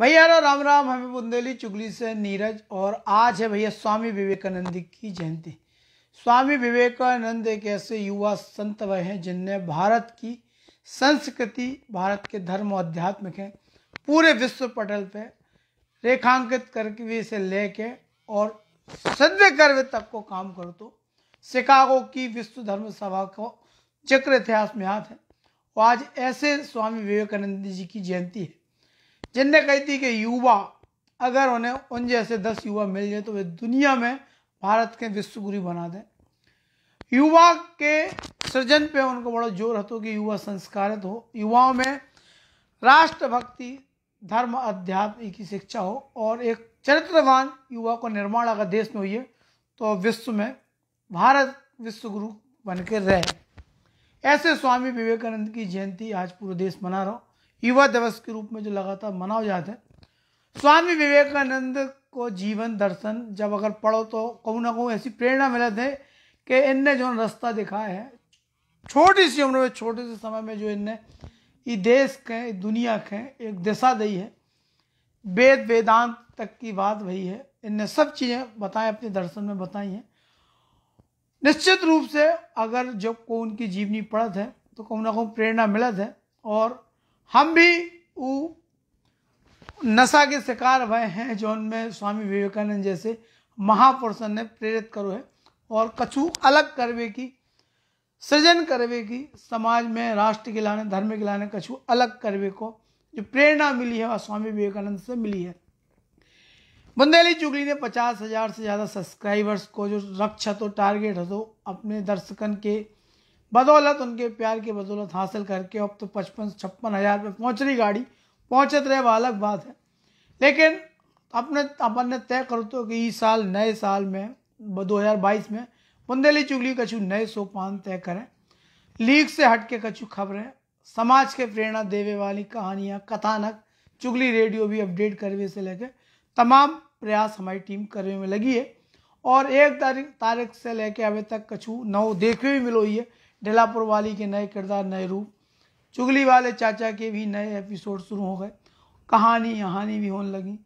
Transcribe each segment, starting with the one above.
भैया राम राम हमें बुंदेली चुगली से नीरज और आज है भैया स्वामी विवेकानंद की जयंती स्वामी विवेकानंद एक ऐसे युवा संत वह हैं जिनने भारत की संस्कृति भारत के धर्म और अध्यात्म हैं पूरे विश्व पटल पे रेखांकित करके भी इसे ले कर और सद्य गर्व तक को काम कर तो शिकागो की विश्व धर्म सभा को चक्र इतिहास में हाथ है और आज ऐसे स्वामी विवेकानंद जी की जयंती है जिनने कही थी कि युवा अगर उन्हें उन जैसे दस युवा मिल जाए तो वे दुनिया में भारत के विश्वगुरु बना दें युवा के सृजन पे उनको बड़ा जोर तो कि युवा संस्कारित हो युवाओं में राष्ट्रभक्ति धर्म अध्यात्म की शिक्षा हो और एक चरित्रवान युवा को निर्माण अगर देश में हुई है तो विश्व में भारत विश्वगुरु बन के रहे ऐसे स्वामी विवेकानंद की जयंती आज पूरे देश मना रहा हूँ युवा दिवस के रूप में जो लगातार मनाया जाता है स्वामी विवेकानंद को जीवन दर्शन जब अगर पढ़ो तो कहूँ ना कहूँ ऐसी प्रेरणा मिलत है कि इनने जो रास्ता दिखाया है छोटी सी उम्र में छोटे से समय में जो इनने ये देश के दुनिया के एक दिशा दी है वेद वेदांत तक की बात वही है इनने सब चीज़ें बताएं अपने दर्शन में बताई हैं निश्चित रूप से अगर जब को उनकी जीवनी पढ़त है तो कहूँ ना कहूँ प्रेरणा मिलत है और हम भी वो नशा के शिकार भय हैं जो उनमें स्वामी विवेकानंद जैसे महापुरुषों ने प्रेरित करो है और कछु अलग करवे की सृजन करवे की समाज में राष्ट्र के लाने धर्म के लाने कछु अलग करवे को जो प्रेरणा मिली है वह स्वामी विवेकानंद से मिली है बुंदेली चुगली ने पचास हजार से ज़्यादा सब्सक्राइबर्स को जो रक्षा तो टारगेट हो तो अपने दर्शकन के बदौलत उनके प्यार की बदौलत हासिल करके अब तो पचपन छप्पन हज़ार रुपये पहुँच रही गाड़ी पहुँचत रहे वह अलग बात है लेकिन अपने अपन ने तय कर तो कि इस साल नए साल में दो हज़ार बाईस में बुंदेली चुगली कछु नए सोपान तय करें लीक से हट के कछु खबरें समाज के प्रेरणा देवे वाली कहानियाँ कथानक चुगली रेडियो भी अपडेट करवे से लेकर तमाम प्रयास हमारी टीम करने में लगी है और एक तारीख तारीख से लेकर अभी तक कछु नौ देखे भी मिलो ही है डेलापुर वाली के नए किरदार नए रूप चुगली वाले चाचा के भी नए एपिसोड शुरू हो गए कहानी यहानी भी होने लगी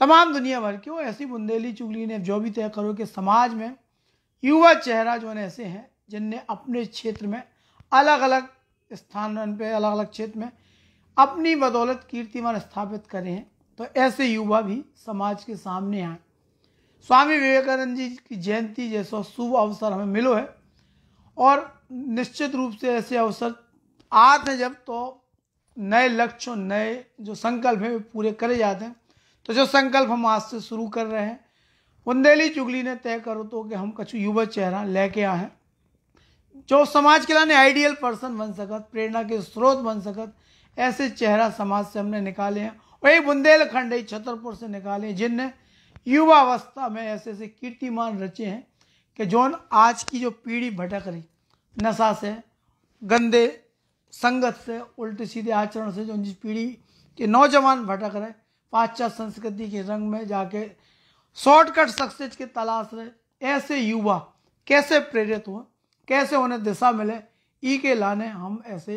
तमाम दुनिया भर की वो ऐसी बुंदेली चुगली ने जो भी तय करो कि समाज में युवा चेहरा जो ऐसे हैं जिनने अपने क्षेत्र में अलग अलग स्थान पे अलग अलग क्षेत्र में अपनी बदौलत कीर्तिमान स्थापित करे हैं तो ऐसे युवा भी समाज के सामने आए स्वामी विवेकानंद जी की जयंती जैसा शुभ अवसर हमें मिलो है और निश्चित रूप से ऐसे अवसर आते हैं जब तो नए लक्ष्य नए जो संकल्प हैं वे पूरे करे जाते हैं तो जो संकल्प हम आज से शुरू कर रहे हैं बुंदेली चुगली ने तय करो तो कि हम कछु युवा चेहरा लेके आए जो समाज के लिए आइडियल पर्सन बन सकत प्रेरणा के स्रोत बन सकत ऐसे चेहरा समाज से हमने निकाले हैं वही बुंदेलखंड छतरपुर से निकाले हैं जिनने युवावस्था में ऐसे ऐसे कीर्तिमान रचे हैं कि जो आज की जो पीढ़ी भटक रही नशा से गंदे संगत से उल्टे सीधे आचरण से जो जिस पीढ़ी के नौजवान भटक रहे पाश्चात्य संस्कृति के रंग में जाके शॉर्टकट सक्सेस के तलाश रहे ऐसे युवा कैसे प्रेरित हुआ कैसे उन्हें दिशा मिले ई के लाने हम ऐसे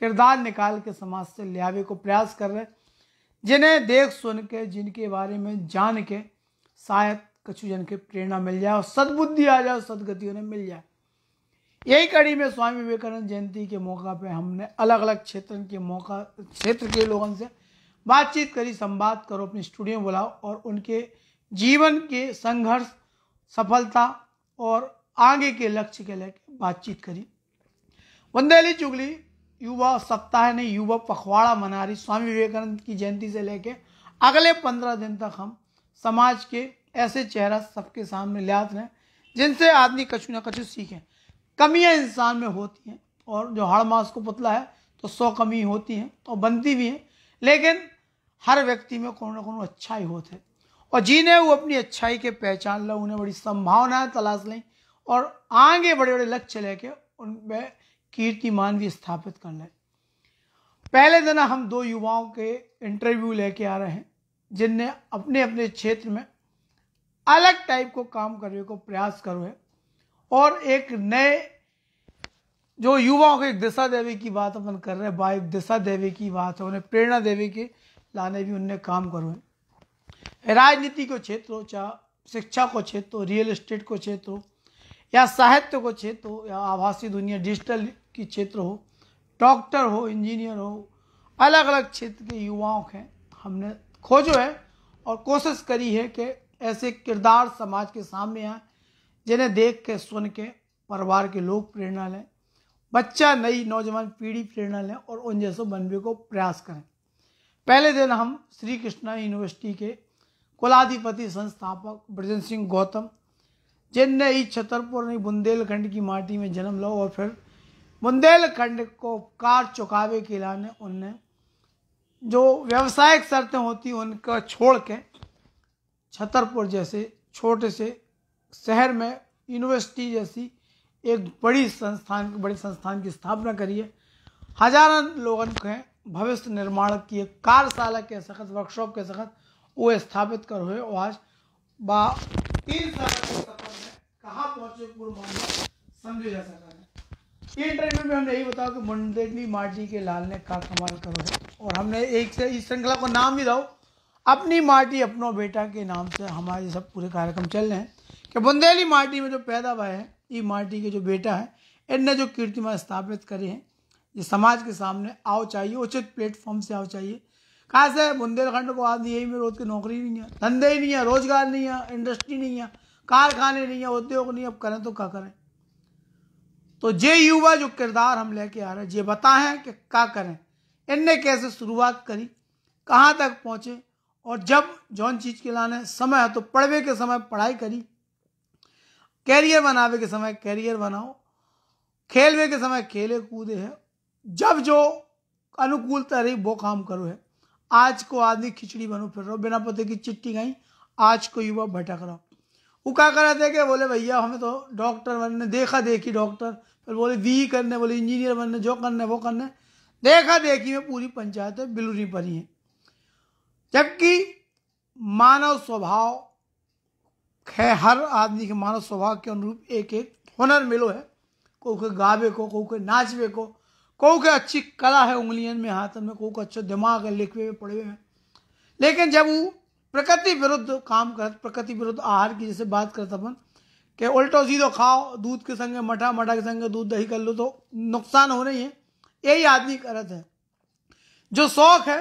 किरदार निकाल के समाज से लियावे को प्रयास कर रहे जिन्हें देख सुन के जिनके बारे में जान के शायद कछु जन के प्रेरणा मिल जाए और सद्बुद्धि आ जाए सदगति उन्हें मिल जाए यही कड़ी में स्वामी विवेकानंद जयंती के मौका पे हमने अलग अलग क्षेत्र के मौका क्षेत्र के लोगों से बातचीत करी संवाद करो अपने स्टूडियो बुलाओ और उनके जीवन के संघर्ष सफलता और आगे के लक्ष्य के लेकर बातचीत करी वंदेली चुगली युवा सप्ताह ने युवा पखवाड़ा मना रही स्वामी विवेकानंद की जयंती से लेके अगले पंद्रह दिन तक हम समाज के ऐसे चेहरा सबके सामने ले आते हैं जिनसे आदमी कछु ना कछु सीखें कमियां इंसान में होती हैं और जो हर मास को पुतला है तो सौ कमी होती हैं और तो बनती भी हैं लेकिन हर व्यक्ति में कोई ना कोई अच्छाई होते है और जिन्हें वो अपनी अच्छाई के पहचान लें उन्हें बड़ी संभावनाएं तलाश लें और आगे बड़े बड़े लक्ष्य लेके उनमें कीर्तिमान भी स्थापित कर लें पहले दिन हम दो युवाओं के इंटरव्यू लेके आ रहे हैं जिनने अपने अपने क्षेत्र में अलग टाइप को काम करने को प्रयास करो है और एक नए जो युवाओं को एक दिशा देवी की बात अपन कर रहे हैं बा दिशा देवी की बात है उन्हें प्रेरणा देवी के लाने भी उनने काम करो राजनीति को क्षेत्र हो चाहे शिक्षा को क्षेत्र हो रियल इस्टेट को क्षेत्र हो या साहित्य को क्षेत्र हो या आभासी दुनिया डिजिटल की क्षेत्र हो डॉक्टर हो इंजीनियर हो अलग अलग क्षेत्र के युवाओं के हमने खोजो है और कोशिश करी है कि ऐसे किरदार समाज के सामने आए जिन्हें देख के सुन के परिवार के लोग प्रेरणा लें बच्चा नई नौजवान पीढ़ी प्रेरणा लें और उन जैसे बनने को प्रयास करें पहले दिन हम श्री कृष्णा यूनिवर्सिटी के कुलाधिपति संस्थापक ब्रजन सिंह गौतम जिनने ही छतरपुर ने बुंदेलखंड की माटी में जन्म लो और फिर बुंदेलखंड को कार चुकावे के लाने उनने जो व्यावसायिक शर्तें होती उनका छोड़ के छतरपुर जैसे छोटे से शहर में यूनिवर्सिटी जैसी एक बड़ी संस्थान बड़े संस्थान की स्थापना करिए हजारों लोगों के भविष्य निर्माण की एक कार्यशाला के सख्त वर्कशॉप के सख्त वो स्थापित कर हुए आज बा तीन साल के सफर में कहाँ पहुँचे पूर्व मामले समझे जा सका है इंटरव्यू में हमने यही बताया कि मुंडेली माटी के लाल ने का कमाल करो है और हमने एक से इस श्रृंखला को नाम भी दाओ अपनी माटी अपनों बेटा के नाम से हमारे सब पूरे कार्यक्रम चल रहे हैं कि बुंदेली माटी में जो पैदा हुआ है ये माटी के जो बेटा है इनने जो कीर्तिमा स्थापित करे हैं ये समाज के सामने आओ चाहिए उचित प्लेटफॉर्म से आओ चाहिए कहा से बुंदेलखंड को आदमी यही में रोज की नौकरी नहीं है धंधे ही नहीं है रोजगार नहीं है इंडस्ट्री नहीं है कारखाने नहीं है उद्योग नहीं अब करें तो क्या करें तो ये युवा जो किरदार हम लेके आ रहे हैं ये बताएं कि क्या करें इनने कैसे शुरुआत करी कहाँ तक पहुँचे और जब जौन चीज़ के लाने समय है तो पढ़वे के समय पढ़ाई करी कैरियर बनावे के समय कैरियर बनाओ खेलवे के समय खेले कूदे है जब जो अनुकूलता रही वो काम करो है आज को आदमी खिचड़ी बनो फिर रहो बिना पते की चिट्ठी गई आज को युवा भटक रहा वो क्या करा थे कि बोले भैया हमें तो डॉक्टर बनने देखा देखी डॉक्टर फिर बोले वी करने बोले इंजीनियर बनने जो करने वो करने देखा देखी में पूरी पंचायतें बिलुरी पड़ी है जबकि मानव स्वभाव खैर हर आदमी के मानव स्वभाव के अनुरूप एक एक हुनर मिलो है को के गावे को को के नाचवे को को के अच्छी कला है उंगलियन में हाथन में को के दिमाग है लिखवे में पढ़वे में लेकिन जब वो प्रकृति विरुद्ध काम कर प्रकृति विरुद्ध आहार की जैसे बात करते अपन के उल्टो सीधो खाओ दूध के संगे मठा मठा के संगे दूध दही कर लो तो नुकसान हो रही है यही आदमी करत है जो शौक है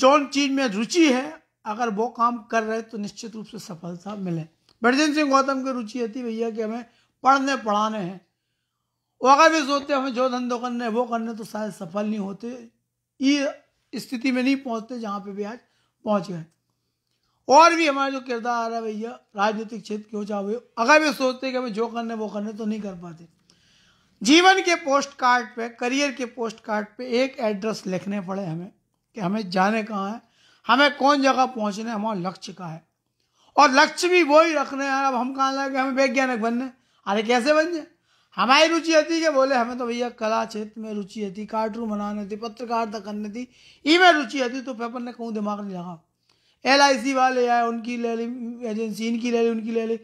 जो चीज़ में रुचि है अगर वो काम कर रहे तो निश्चित रूप से सफलता मिले ब्रजेंद्र सिंह गौतम की रुचि थी भैया कि हमें पढ़ने पढ़ाने हैं वो अगर भी सोचते हमें जो धंधो करने वो करने तो शायद सफल नहीं होते ये स्थिति में नहीं पहुंचते जहाँ पे भी आज पहुंच गए और भी हमारा जो किरदार है भैया राजनीतिक क्षेत्र की हो चाहे अगर भी सोचते कि हमें जो करने वो करने तो नहीं कर पाते जीवन के पोस्ट कार्ड पर करियर के पोस्ट कार्ड पर एक एड्रेस लिखने पड़े हमें कि हमें जाने कहाँ हैं हमें कौन जगह पहुंचने हमारा लक्ष्य का है और लक्ष्य भी वो ही रखने हैं अब हम कहाँ लगे हमें वैज्ञानिक बनने अरे कैसे बन जाए हमारी रुचि होती कि बोले हमें तो भैया कला क्षेत्र में रुचि होती कार्टून बनाने थी पत्रकारिता तो करने थी ई में रुचि होती तो पेपर ने कहूँ दिमाग नहीं लगा एल वाले आए उनकी ले ली एजेंसी इनकी ले ली उनकी ले ली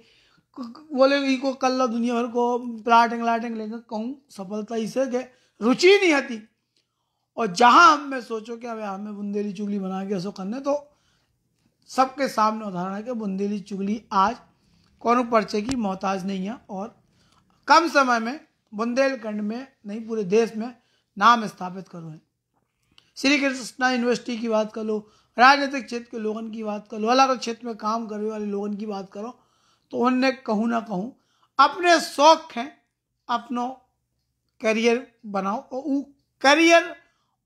बोले इनको कल लो दुनिया भर को प्लाटिंग लाटिंग लेकर कहूँ सफलता इसे रुचि नहीं आती और जहां हमें सोचो कि अब हमें बुंदेली चुगली बना के ऐसा करने तो सबके सामने उदाहरण है कि बुंदेली चुगली आज कौन पर्चे की मोहताज नहीं है और कम समय में बुंदेलखंड में नहीं पूरे देश में नाम स्थापित करो है श्री कृष्णा यूनिवर्सिटी की बात कर लो राजनीतिक क्षेत्र के लोगों की बात कर लो अलग अलग क्षेत्र में काम करने वाले लोगों की बात करो तो उनने कहूँ ना कहूँ अपने शौक हैं अपनों करियर बनाओ और वो करियर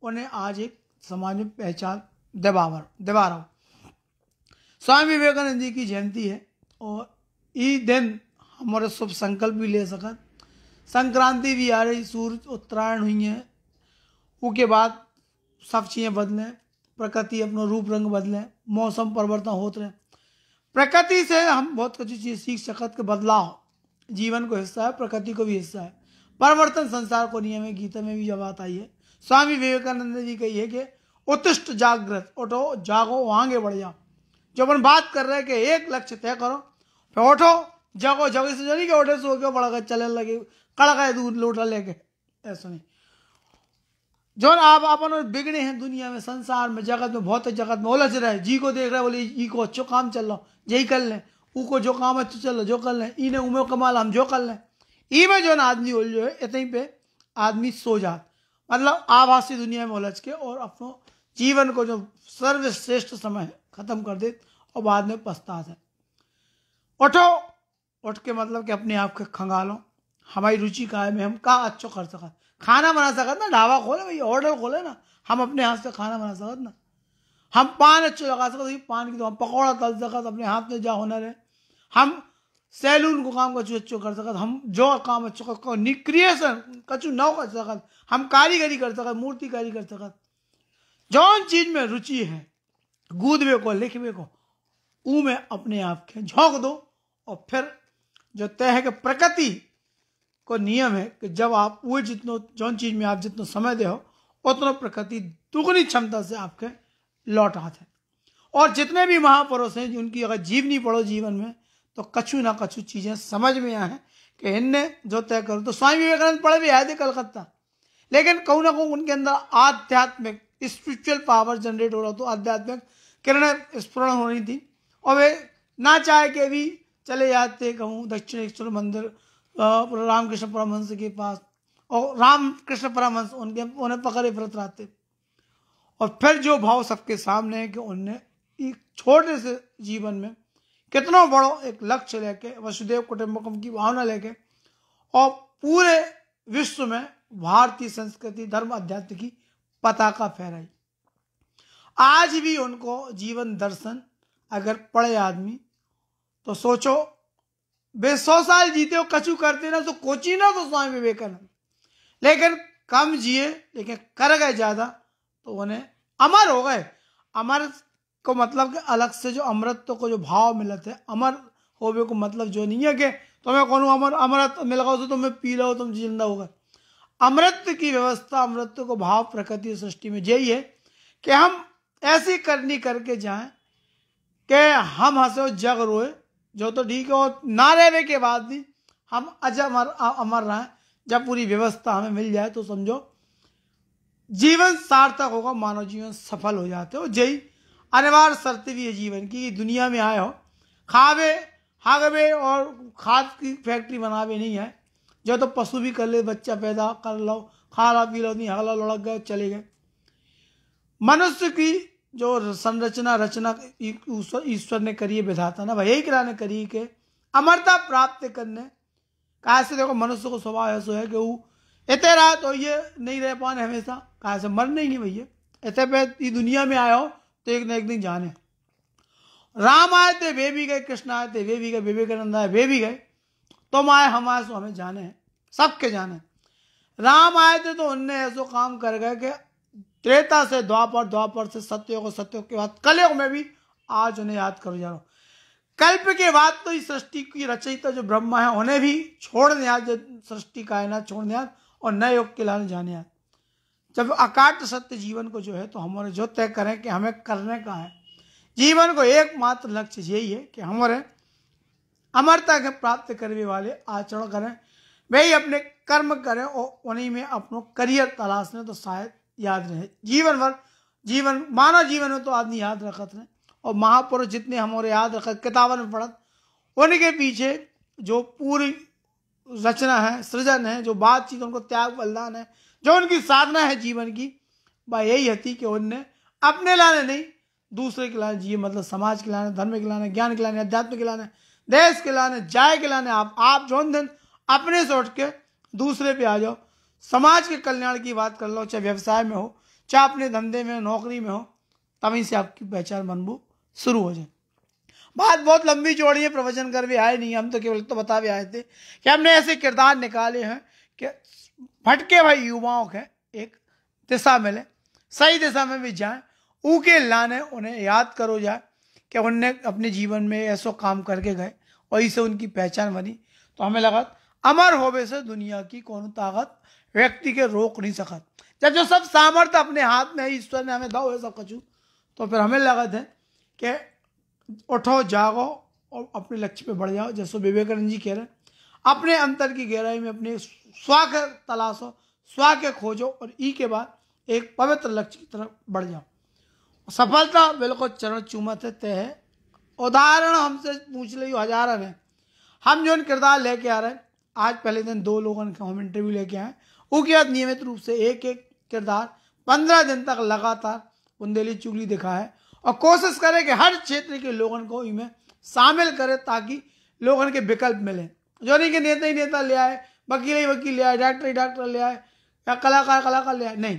उन्हें आज एक समाज में पहचान दबावर दबा रहा हूँ स्वामी विवेकानंद जी की जयंती है और ई दिन हमारे शुभ संकल्प भी ले सकत संक्रांति भी आ रही सूर्य उत्तरायण हुई है उसके बाद सब चीज़ें बदलें प्रकृति अपना रूप रंग बदलें मौसम परिवर्तन होते रहे प्रकृति से हम बहुत कुछ चीज़ सीख सकत के बदलाव जीवन को हिस्सा है प्रकृति को भी हिस्सा है परिवर्तन संसार को नियम है गीता में भी जब बात आई है स्वामी विवेकानंद जी कही है कि उत्तिष्ट जागृत उठो जागो आगे बढ़ जाओ जो अपन बात कर रहे हैं कि एक लक्ष्य तय करो फिर उठो जागो जागो से जो नहीं कि उठे सो क्यों बड़ा चले चलने लगे कड़ा गए दूध लोटा लेके ऐसा नहीं जो आप अपन बिगड़े हैं दुनिया में संसार में जगत में बहुत जगत में उलझ रहे जी को देख रहे बोले ई को अच्छो काम चल रहा यही कर लें ऊ को जो काम अच्छो तो चल रहा जो कर लें ई ने उमे कमाल हम जो कर लें ई में जो ना आदमी उलझो है इतने पे आदमी सो जाता मतलब आभासी दुनिया में उलझ के और अपनो जीवन को जो सर्वश्रेष्ठ समय है खत्म कर दे और बाद में पछता है उठो उठ के मतलब कि अपने आप के खंगालो हमारी रुचि का है में हम का अच्छो कर सकते खाना बना सकते ना ढाबा खोले भाई ऑर्डर खोले ना हम अपने हाथ से खाना बना सकते ना हम पान अच्छे लगा सकते पान की तो हम पकौड़ा तल सकत अपने हाथ में जा हुनर है हम सैलून को काम कचू अच्छो कर सकत हम जो काम अच्छो कर निक्रिएशन कचु नव कर सकत हम कारीगरी कर सकत मूर्तिकारी कर सकत जौन चीज में रुचि है गूदवे को लिखवे को ऊ में अपने आप के झोंक दो और फिर जो तय है कि प्रकृति को नियम है कि जब आप वो जितनो जौन चीज में आप जितना समय दे हो उतना प्रकृति दुगनी क्षमता से आपके लौट आते हैं और जितने भी महापुरुष हैं उनकी अगर जीवनी पढ़ो जीवन में तो कछु ना कछु चीज़ें समझ में आए कि इनने जो तय करो तो स्वामी विवेकानंद पढ़े भी आए थे कलकत्ता लेकिन कहूँ ना कहूँ उनके अंदर आध्यात्मिक स्पिरिचुअल पावर जनरेट हो रहा तो आध्यात्मिक किरणें स्फुरण हो रही थी और वे ना चाहे के भी चले जाते कहूँ दक्षिणेश्वर मंदिर रामकृष्ण परमहंस के पास और रामकृष्ण परमहंस उनके उन्हें पकड़े व्रत रहते और फिर जो भाव सबके सामने है कि उनने एक छोटे से जीवन में कितनो बड़ो एक लक्ष्य लेके वसुदेव कुटुम्बकम की भावना लेके और पूरे विश्व में भारतीय संस्कृति धर्म अध्यात्म की पताका फहराई आज भी उनको जीवन दर्शन अगर पड़े आदमी तो सोचो वे सौ साल जीते हो कछु करते ना तो कोची ना तो स्वामी विवेकानंद लेकिन कम जिए लेकिन कर गए ज्यादा तो उन्हें अमर हो गए अमर को मतलब के अलग से जो अमृत को जो भाव मिलत है अमर होवे को मतलब जो नहीं है कि तुम्हें कौन अमर अमृत मिल गया तो तुम्हें पी लो तुम जिंदा होगा अमृत की व्यवस्था अमृत को भाव प्रकृति सृष्टि में यही है कि हम ऐसी करनी करके जाएं कि हम हंसे जग रोए जो तो ठीक है और ना रहने के बाद भी हम अज अमर अमर रहें जब पूरी व्यवस्था हमें मिल जाए तो समझो जीवन सार्थक होगा मानव जीवन सफल हो जाते हो जय अनिवार्य शर्त भी है जीवन की दुनिया में आए हो खावे हागवे और खाद की फैक्ट्री बनावे नहीं है जो तो पशु भी कर ले बच्चा पैदा कर लो खा ला पी लो नहीं हगला लड़क गए चले गए मनुष्य की जो संरचना रचना ईश्वर ने करी है विधाता ना भाई किरा ने करी के अमरता प्राप्त करने कहा से देखो मनुष्य को स्वभाव ऐसा है कि वो इतने रात हो ये नहीं रह पाने हमेशा कहा से मर नहीं है भैया इतने पे दुनिया में आया हो तो एक ना एक दिन जाने राम आए थे वे भी गए कृष्ण आए थे वे भी गए विवेकानंद आए वे भी गए तुम आए हम आए सो तो हमें जाने हैं सबके जाने राम आए थे तो उनने ऐसा काम कर गए कि त्रेता से द्वापर द्वापर से सत्योग और सत्योग के बाद कलयुग में भी आज उन्हें याद करो जा रहा कल्प के बाद तो इस सृष्टि की रचयिता जो ब्रह्मा है उन्हें भी छोड़ने आज सृष्टि कायनात छोड़ने आज और नए योग के लाने जाने आज जब अकाट सत्य जीवन को जो है तो हमारे जो तय करें कि हमें करने का है जीवन को एकमात्र लक्ष्य यही है कि हमारे अमरता के प्राप्त करने वाले आचरण करें वही अपने कर्म करें और उन्हीं में अपनो करियर तलाश लें तो शायद याद रहे जीवन भर जीवन मानव जीवन में तो आदमी याद रखत रहे और महापुरुष जितने हमारे याद रखत किताबन में पढ़त उनके पीछे जो पूरी रचना है सृजन है जो बातचीत उनको त्याग बलिदान है जो उनकी साधना है जीवन की वह यही हती कि उनने अपने लाने नहीं दूसरे के लाने जी मतलब समाज के लाने धर्म के लाने ज्ञान के लाने अध्यात्म के लाने देश के लाने जाय के लाने आप आप जो दिन अपने से उठ के दूसरे पे आ जाओ समाज के कल्याण की बात कर लो चाहे व्यवसाय में हो चाहे अपने धंधे में नौकरी में हो तभी से आपकी पहचान मनबू शुरू हो जाए बात बहुत लंबी चौड़ी है प्रवचन कर भी आए नहीं हम तो केवल तो बता भी आए थे कि हमने ऐसे किरदार निकाले हैं कि भटके भाई युवाओं के एक दिशा मिले सही दिशा में भी जाए ऊके लाने उन्हें याद करो जाए कि उनने अपने जीवन में ऐसो काम करके गए और इसे उनकी पहचान बनी तो हमें लगा अमर होवे से दुनिया की कौन ताकत व्यक्ति के रोक नहीं सकत जब जो सब सामर्थ्य अपने हाथ में है ईश्वर ने हमें दाओ है सब कछू तो फिर हमें लगत है कि उठो जागो और अपने लक्ष्य पे बढ़ जाओ जैसो विवेकानंद जी कह रहे हैं अपने अंतर की गहराई में अपने स्वा के तलाशो स्वा के खोजो और ई के बाद एक पवित्र लक्ष्य की तरफ बढ़ जाओ सफलता बिल्कुल चरण चुमत है तय है उदाहरण हमसे पूछ लियो हजारन है हम जो किरदार लेके आ रहे हैं आज पहले दिन दो लोगों ने हम इंटरव्यू लेके आए उसके बाद नियमित रूप से एक एक किरदार पंद्रह दिन तक लगातार बुंदेली चुगली दिखा है और कोशिश करें कि हर क्षेत्र के लोगों को इनमें शामिल करें ताकि लोगों के विकल्प मिलें जो नहीं कि नेता ही नेता ले आए वकील ही वकील ले आए डॉक्टर ही डॉक्टर ले आए या कलाकार कलाकार ले आए नहीं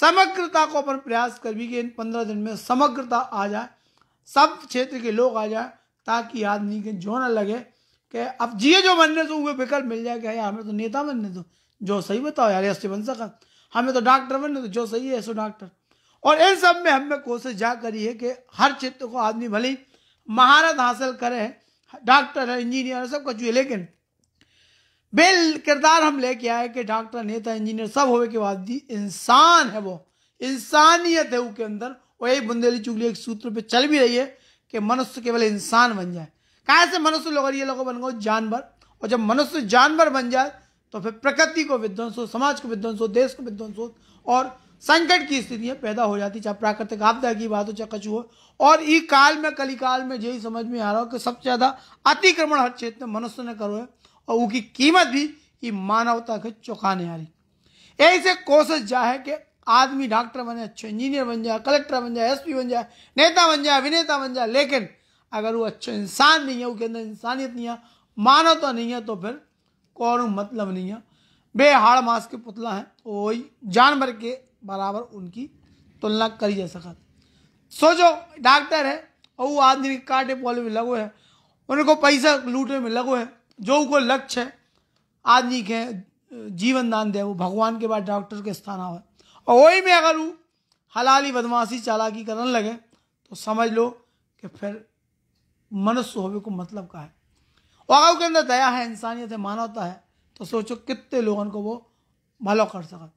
समग्रता को अपन प्रयास कर भी कि इन पंद्रह दिन में समग्रता आ जाए सब क्षेत्र के लोग आ जाए ताकि आदमी के जो ना लगे कि अब जिए जो बनने से वो विकल्प मिल जाए कि यार हाँ, हमें तो नेता बनने दो जो सही बताओ यार ऐसे बन सका हमें तो डॉक्टर बनने दो जो सही है ऐसे डॉक्टर और इन सब में हमें कोशिश जा करी है कि हर क्षेत्र को आदमी भले महारत हासिल करें डॉक्टर है इंजीनियर है सब कुछ है लेकिन बेल किरदार हम लेके आए कि डॉक्टर नेता इंजीनियर सब होवे के बाद भी इंसान है वो इंसानियत है उसके अंदर और यही बुंदेली चुगली एक सूत्र पे चल भी रही है कि मनुष्य केवल इंसान बन जाए कैसे मनुष्य लोग ये लोग बन गए जानवर और जब मनुष्य जानवर बन जाए तो फिर प्रकृति को विध्वंस हो समाज को विध्वंस हो देश को विध्वंस हो और संकट की स्थितियां पैदा हो जाती चाहे प्राकृतिक आपदा की बात हो चाहे कछु हो और ई काल में कली काल में यही समझ में आ रहा हो कि सबसे ज्यादा अतिक्रमण हर क्षेत्र में मनुष्य ने करो है और उसकी कीमत भी ये मानवता के चौंकाने आ रही ऐसे कोशिश जा है कि आदमी डॉक्टर बने अच्छे इंजीनियर बन जाए कलेक्टर बन जाए एसपी बन जाए नेता बन जाए अभिनेता बन जाए लेकिन अगर वो अच्छे इंसान नहीं है उसके अंदर इंसानियत नहीं है मानवता नहीं है तो फिर कौन मतलब नहीं है बेहाड़ मास के पुतला है वही जानवर के बराबर उनकी तुलना करी जा सकत सोचो डॉक्टर है और वो आदमी काटे पोले में लगो है उनको पैसा लूटने में लगो है जो उनको लक्ष्य है आदमी के जीवन दान दे वो भगवान के बाद डॉक्टर के स्थान आवे और वही में अगर वो हलाली बदमाशी चालाकी करने लगे तो समझ लो कि फिर मनुष्य होवे को मतलब का है और अगर अंदर दया है इंसानियत है मानवता है तो सोचो कितने लोगों को वो भलो कर सकते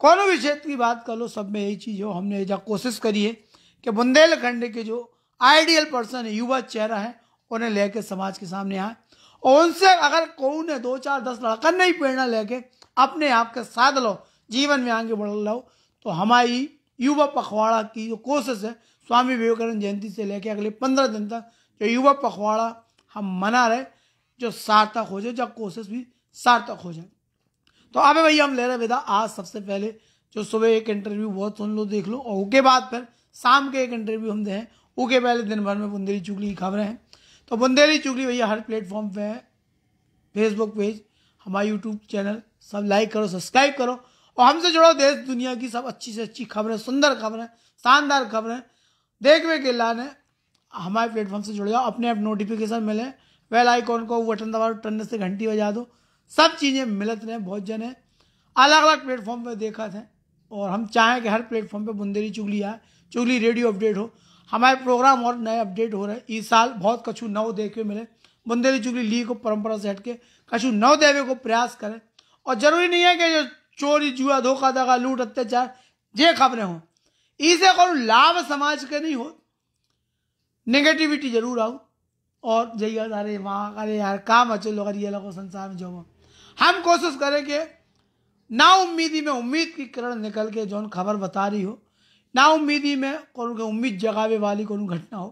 कौन भी क्षेत्र की बात कर लो सब में यही चीज़ हो हमने जहाँ कोशिश करी है कि बुंदेलखंड के जो आइडियल पर्सन है युवा चेहरा है उन्हें लेके समाज के सामने आए और उनसे अगर कौन ने दो चार दस लड़का नहीं प्रेरणा लेके अपने आप के साथ लो जीवन में आगे बढ़ लो तो हमारी युवा पखवाड़ा की जो कोशिश है स्वामी विवेकानंद जयंती से लेके अगले पंद्रह दिन तक जो युवा पखवाड़ा हम मना रहे जो सार्थक हो जाए जब कोशिश भी सार्थक हो जाए तो आप भैया हम ले रहे विदा आज सबसे पहले जो सुबह एक इंटरव्यू बहुत सुन लो देख लो और उसके बाद फिर शाम के एक इंटरव्यू हम दें उसके पहले दिन भर में बुंदेली चुगली की खबरें हैं तो बुंदेली चुगली भैया हर प्लेटफॉर्म पे है फेसबुक पेज हमारा यूट्यूब चैनल सब लाइक करो सब्सक्राइब करो और हमसे जुड़ो देश दुनिया की सब अच्छी से अच्छी खबरें सुंदर खबरें शानदार खबरें देखने के लाने हमारे प्लेटफॉर्म से जुड़ जाओ अपने आप नोटिफिकेशन मिले वेल आइकॉन को बटन दबाओ टन से घंटी बजा दो सब चीज़ें मिलत रहे बहुत जने अलग अलग प्लेटफॉर्म पर देखा थे और हम चाहें कि हर प्लेटफॉर्म पर बुंदेली चुगली आए चुगली रेडियो अपडेट हो हमारे प्रोग्राम और नए अपडेट हो रहे हैं इस साल बहुत कछु नव देखे मिले बुंदेली चुगली ली को परंपरा से हटके कछु नव देवे को प्रयास करें और जरूरी नहीं है कि जो चोरी जुआ धोखा धागा लूट अत्याचार ये खबरें हों इसे को लाभ समाज के नहीं हो नेगेटिविटी जरूर आऊ और जइए अरे वहाँ अरे यार काम अचल अगर ये लगो संसार में जो हम कोशिश करेंगे ना उम्मीदी में उम्मीद की किरण निकल के जौन खबर बता रही हो ना उम्मीदी में कौन के उम्मीद जगावे वाली कौन घटना हो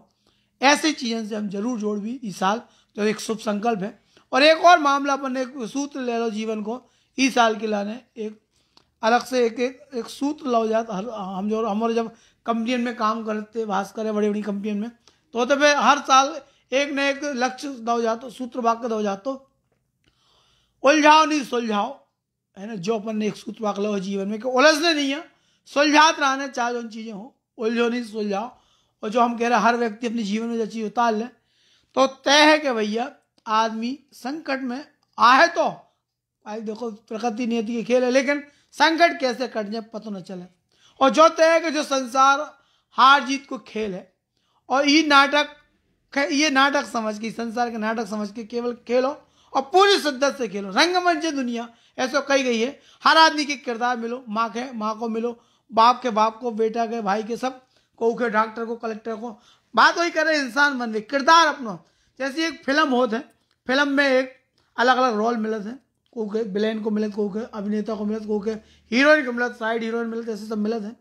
ऐसी चीज़ों से हम जरूर जोड़ भी इस साल जो एक शुभ संकल्प है और एक और मामला अपन एक सूत्र ले लो जीवन को इस साल के लाने एक अलग से एक एक, एक सूत्र लाओ जाता हर हम जो हमारे जब कंपनियन में काम करते भास्कर है बड़ी बड़ी कंपनियन में तो तो फिर हर साल एक न एक लक्ष्य दो जातो सूत्र भाग के दो जातो उलझाओ नहीं सुलझाओ है ना जो अपन ने एक सूत्र वाक लो जीवन में कि उलझने नहीं है सुलझात रहा है चाहे जो चीज़ें हो उलझो नहीं सुलझाओ और जो हम कह रहे हैं हर व्यक्ति अपने जीवन में जो चीज़ उतार लें तो तय है कि भैया आदमी संकट में आए तो भाई देखो प्रकृति नियति के खेल है लेकिन संकट कैसे कट जाए पता न चले और जो तय है कि जो संसार हार जीत को खेल है और ये नाटक ये नाटक समझ के संसार के नाटक समझ के केवल खेलो और पूरी शिद्दत से खेलो रंगमंच दुनिया ऐसा कही गई है हर आदमी के किरदार मिलो माँ के माँ को मिलो बाप के बाप को बेटा के भाई के सब को के डॉक्टर को कलेक्टर को बात वही करें इंसान बन गए किरदार अपनो जैसे एक फिल्म होते है फिल्म में एक अलग अलग रोल मिलत है को के विलेन को मिलत को के अभिनेता को मिलत को के हीरोइन को मिलत साइड हीरोइन मिलत ऐसे सब मिलत है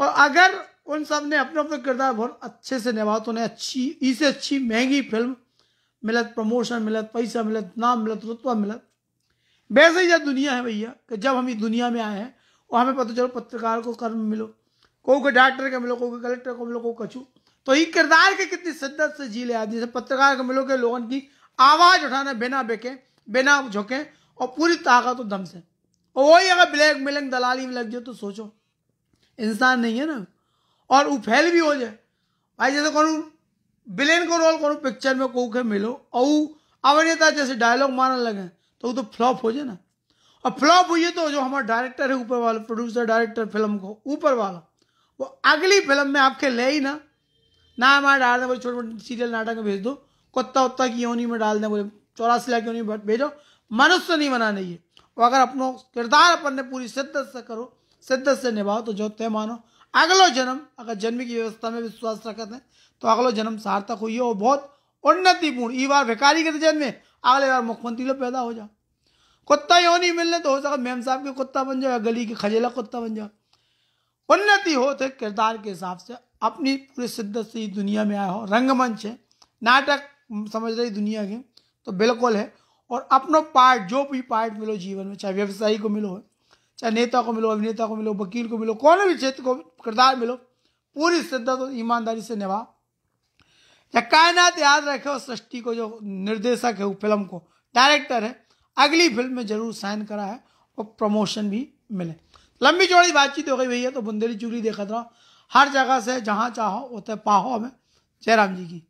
और अगर उन सब ने अपने अपने किरदार बहुत अच्छे से निभा तो उन्हें अच्छी इसे अच्छी महंगी फिल्म मिलत प्रमोशन मिलत पैसा मिलत नाम मिलत रुतबा मिलत वैसे ही जब दुनिया है भैया कि जब हम इस दुनिया में आए हैं और हमें पता चलो पत्रकार को कर्म मिलो को को डॉक्टर के मिलो को कलेक्टर को मिलो को कछु तो ये किरदार के कितनी शिद्दत से जी ले आदमी से पत्रकार को मिलो के लोगों की आवाज़ उठाना बिना बेके बिना झोंके और पूरी ताकत और दम से और वही अगर ब्लैक मिलंग दलाली में लग जाए तो सोचो इंसान नहीं है ना और वो फैल भी हो जाए भाई जैसे कौन बिलेन को रोल करो पिक्चर में कोके मिलो और अभिनेता जैसे डायलॉग मारने लगे तो वो तो फ्लॉप हो जाए ना और फ्लॉप हुई तो जो हमारा डायरेक्टर है ऊपर वाला प्रोड्यूसर डायरेक्टर फिल्म को ऊपर वाला वो अगली फिल्म में आपके ले ही ना ना हमारे डाल दें बोले छोटे मोटे सीरियल नाटक में भेज दो कुत्ता उत्ता की योनी में डाल दें बोले चौरासी लाख योनी में भेजो मनुष्य नहीं बनाने ये और अगर अपनो किरदार अपन ने पूरी शिद्दत से करो शिद्दत से निभाओ तो जो तय मानो अगलो जन्म अगर जन्म की व्यवस्था में विश्वास रखते हैं तो अगलो जन्म सार्थक हुई हो बहुत उन्नतिपूर्ण ई बार भिकारी के जन्म में अगले बार मुख्यमंत्री लोग पैदा हो जाओ कुत्ता यो नहीं मिलने तो हो सका मेम साहब के कुत्ता बन जाओ या गली के खजेला कुत्ता बन जाओ उन्नति हो तो किरदार के हिसाब से अपनी पूरी शिद्दत से दुनिया में आया हो रंगमंच है नाटक समझ रही दुनिया के तो बिल्कुल है और अपनो पार्ट जो भी पार्ट मिलो जीवन में चाहे व्यवसायी को मिलो चाहे नेता को मिलो अभिनेता को मिलो वकील को मिलो कौन भी क्षेत्र को किरदार मिलो पूरी शिद्दत और ईमानदारी से निभाओ या कायनात याद रखे उस सृष्टि को जो निर्देशक है वो फिल्म को डायरेक्टर है अगली फिल्म में जरूर साइन करा है और प्रमोशन भी मिले लंबी चौड़ी बातचीत हो गई भैया तो बुंदेली चुगली देखा था हर जगह से जहाँ चाहो उतः पाहो हमें जयराम जी की